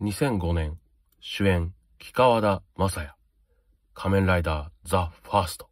2005年、主演、木川田正也、仮面ライダーザ・ファースト。